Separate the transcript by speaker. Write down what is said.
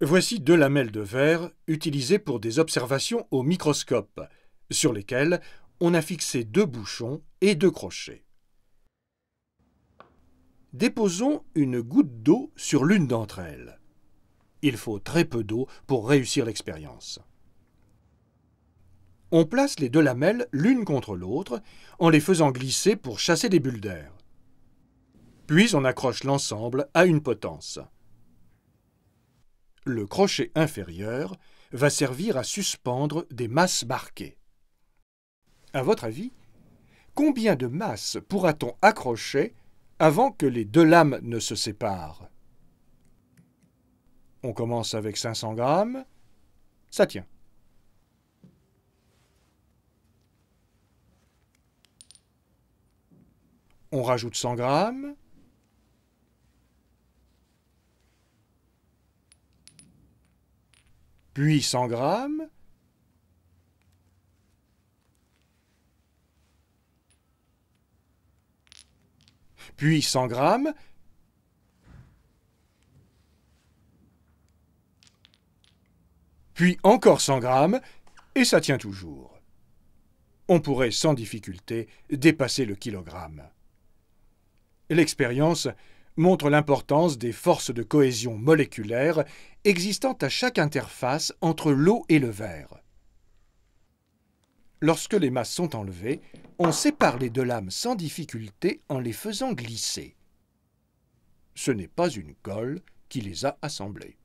Speaker 1: Voici deux lamelles de verre utilisées pour des observations au microscope, sur lesquelles on a fixé deux bouchons et deux crochets. Déposons une goutte d'eau sur l'une d'entre elles. Il faut très peu d'eau pour réussir l'expérience. On place les deux lamelles l'une contre l'autre en les faisant glisser pour chasser des bulles d'air. Puis on accroche l'ensemble à une potence le crochet inférieur va servir à suspendre des masses marquées. À votre avis, combien de masses pourra-t-on accrocher avant que les deux lames ne se séparent On commence avec 500 grammes. Ça tient. On rajoute 100 grammes. puis 100 grammes, puis 100 grammes, puis encore 100 grammes, et ça tient toujours. On pourrait sans difficulté dépasser le kilogramme. L'expérience montre l'importance des forces de cohésion moléculaire existant à chaque interface entre l'eau et le verre. Lorsque les masses sont enlevées, on sépare les deux lames sans difficulté en les faisant glisser. Ce n'est pas une colle qui les a assemblées.